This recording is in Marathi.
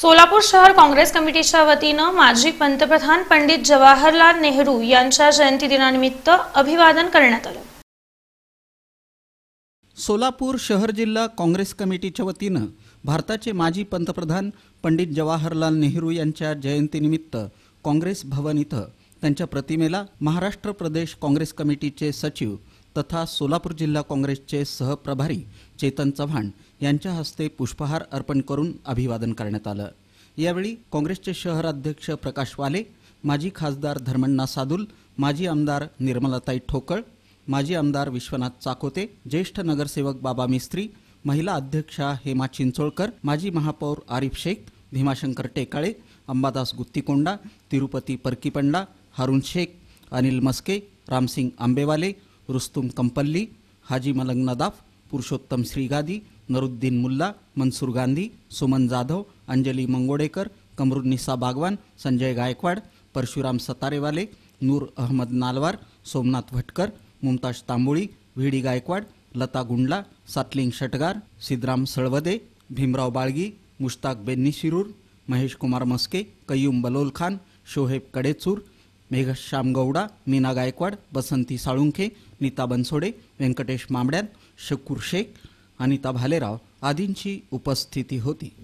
सोलापूर शहर काँग्रेस कमिटीच्या वतीनं माजी पंतप्रधान पंडित जवाहरलाल नेहरू यांच्या जयंती दिनानिमित्त अभिवादन करण्यात आलं सोलापूर शहर जिल्हा काँग्रेस कमिटीच्या वतीनं भारताचे माजी पंतप्रधान पंडित जवाहरलाल नेहरू यांच्या जयंतीनिमित्त काँग्रेस भवन इथं त्यांच्या प्रतिमेला महाराष्ट्र प्रदेश काँग्रेस कमिटीचे सचिव तथा सोलापूर जिल्हा काँग्रेसचे सहप्रभारी चेतन चव्हाण यांच्या हस्ते पुष्पहार अर्पण करून अभिवादन करण्यात आलं यावेळी काँग्रेसचे शहराध्यक्ष प्रकाश वाले माजी खासदार धर्मण्णा सादुल माजी आमदार निर्मलाताई ठोकळ माजी आमदार विश्वनाथ चाकोते ज्येष्ठ नगरसेवक बाबा मिस्त्री महिला अध्यक्षा हेमा चिंचोळकर माजी महापौर आरिफ शेख भीमाशंकर टेकाळे अंबादास गुत्तीकोंडा तिरुपती परकीपंडा हारुण शेख अनिल मस्के रामसिंग आंबेवाले रुस्तुम कंपल्ली हाजी मलंग नदाफ पुरुषोत्तम श्रीगादी नरुद्दीन मुल्ला मनसूर गांधी सुमन जाधव अंजली मंगोडेकर कमरुन्निसा बागवान संजय गायकवाड परशुराम सतारेवाले नूर अहमद नालवार सोमनाथ भटकर मुमताज तांबोळी व्ही गायकवाड लता गुंडला सातलिंग शटगार सिद्धराम सळवदे भीमराव बाळगी मुश्ताक बेन्नी शिरूर महेश कुमार मस्के कय्यूम बलोल खान शोहेब कडेचूर मेघश्याम गौडा मीना गायकवाड बसंती साळुंखे नीता बनसोडे व्यंकटेश मांबड्यात शकूर शेख अनिता भालेराव आदींची उपस्थिती होती